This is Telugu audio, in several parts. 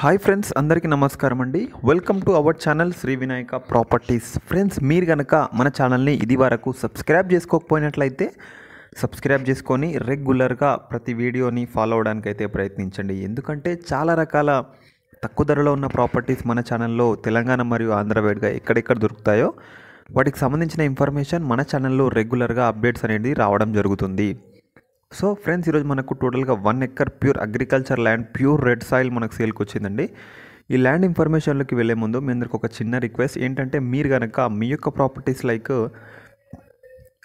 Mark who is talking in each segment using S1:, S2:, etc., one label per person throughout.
S1: హాయ్ ఫ్రెండ్స్ అందరికీ నమస్కారం అండి welcome to our channel Shri Vinayaka properties friends మీరు కనుక మన ఛానల్ని ఇది వరకు సబ్స్క్రైబ్ చేసుకోకపోయినట్లయితే సబ్స్క్రైబ్ చేసుకొని రెగ్యులర్గా ప్రతి వీడియోని ఫాలో అవడానికైతే అయితే ప్రయత్నించండి ఎందుకంటే చాలా రకాల తక్కువ ధరలో ఉన్న ప్రాపర్టీస్ మన ఛానల్లో తెలంగాణ మరియు ఆంధ్రవేడ్గా ఎక్కడెక్కడ దొరుకుతాయో వాటికి సంబంధించిన ఇన్ఫర్మేషన్ మన ఛానల్లో రెగ్యులర్గా అప్డేట్స్ అనేది రావడం జరుగుతుంది సో ఫ్రెండ్స్ ఈరోజు మనకు టోటల్గా one acre pure agriculture land pure red soil మనకు సేల్కి వచ్చిందండి ఈ ల్యాండ్ ఇన్ఫర్మేషన్లోకి వెళ్ళే ముందు మీ అందరికి ఒక చిన్న రిక్వెస్ట్ ఏంటంటే మీరు కనుక మీ యొక్క ప్రాపర్టీస్ లైక్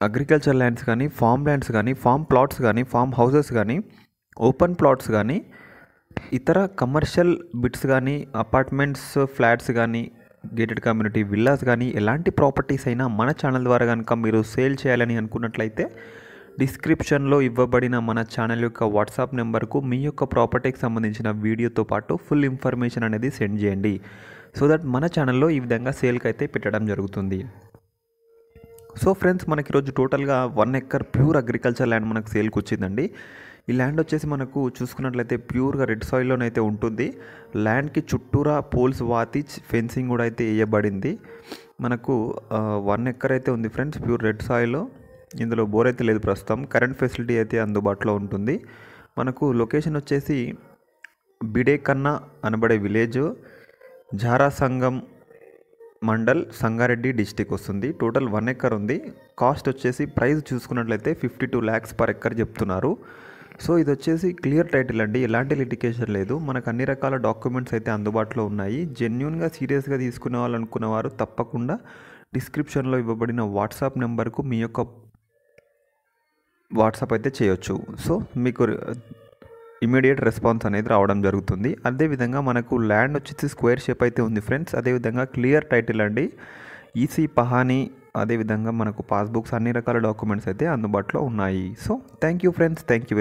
S1: అగ్రికల్చర్ ల్యాండ్స్ కానీ ఫామ్ ల్యాండ్స్ కానీ ఫామ్ ప్లాట్స్ కానీ ఫామ్ హౌసెస్ కానీ ఓపెన్ ప్లాట్స్ కానీ ఇతర కమర్షియల్ బిట్స్ కానీ అపార్ట్మెంట్స్ ఫ్లాట్స్ కానీ గేటెడ్ కమ్యూనిటీ విల్లాస్ కానీ ఎలాంటి ప్రాపర్టీస్ అయినా మన ఛానల్ ద్వారా కనుక మీరు సేల్ చేయాలని అనుకున్నట్లయితే డిస్క్రిప్షన్లో ఇవ్వబడిన మన ఛానల్ యొక్క వాట్సాప్ నెంబర్కు మీ యొక్క ప్రాపర్టీకి సంబంధించిన వీడియోతో పాటు ఫుల్ ఇన్ఫర్మేషన్ అనేది సెండ్ చేయండి సో దట్ మన ఛానల్లో ఈ విధంగా సేల్కి అయితే పెట్టడం జరుగుతుంది సో ఫ్రెండ్స్ మనకి ఈరోజు టోటల్గా one acre pure agriculture land మనకు సేల్కి వచ్చిందండి ఈ ల్యాండ్ వచ్చేసి మనకు చూసుకున్నట్లయితే ప్యూర్గా రెడ్ సాయిల్లోనైతే ఉంటుంది ల్యాండ్కి చుట్టూరా పోల్స్ వాతి ఫెన్సింగ్ కూడా అయితే వేయబడింది మనకు వన్ ఎక్కర్ అయితే ఉంది ఫ్రెండ్స్ ప్యూర్ రెడ్ సాయిల్లో ఇందులో బోర్ అయితే లేదు ప్రస్తుతం కరెంట్ ఫెసిలిటీ అయితే అందుబాటులో ఉంటుంది మనకు లొకేషన్ వచ్చేసి బిడే కన్నా అనబడే village Jharasangam mandal Sangareddy district వస్తుంది టోటల్ వన్ ఎకర్ ఉంది కాస్ట్ వచ్చేసి ప్రైస్ చూసుకున్నట్లయితే fifty two lakhs per acre చెప్తున్నారు సో ఇది వచ్చేసి క్లియర్ టైటిల్ అండి ఎలాంటి లిటికేషన్ లేదు మనకు అన్ని రకాల డాక్యుమెంట్స్ అయితే అందుబాటులో ఉన్నాయి జెన్యున్గా సీరియస్గా తీసుకునే వాళ్ళు అనుకున్న వారు తప్పకుండా డిస్క్రిప్షన్లో ఇవ్వబడిన వాట్సాప్ నెంబర్కు మీ యొక్క వాట్సాప్ అయితే చేయొచ్చు సో మీకు ఇమీడియట్ రెస్పాన్స్ అనేది రావడం జరుగుతుంది అదేవిధంగా మనకు ల్యాండ్ వచ్చేసి స్క్వేర్ షేప్ అయితే ఉంది ఫ్రెండ్స్ అదేవిధంగా క్లియర్ టైటిల్ అండి ఈసీ e పహాని అదేవిధంగా మనకు పాస్బుక్స్ అన్ని రకాల డాక్యుమెంట్స్ అయితే అందుబాటులో ఉన్నాయి so thank you friends thank you